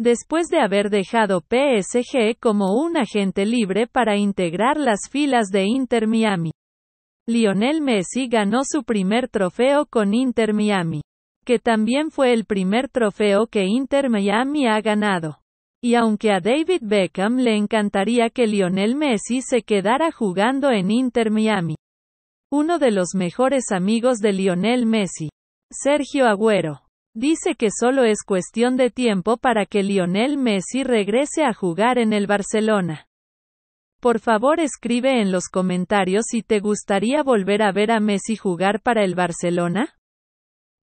después de haber dejado PSG como un agente libre para integrar las filas de Inter Miami. Lionel Messi ganó su primer trofeo con Inter Miami, que también fue el primer trofeo que Inter Miami ha ganado. Y aunque a David Beckham le encantaría que Lionel Messi se quedara jugando en Inter Miami. Uno de los mejores amigos de Lionel Messi, Sergio Agüero, Dice que solo es cuestión de tiempo para que Lionel Messi regrese a jugar en el Barcelona. Por favor escribe en los comentarios si te gustaría volver a ver a Messi jugar para el Barcelona.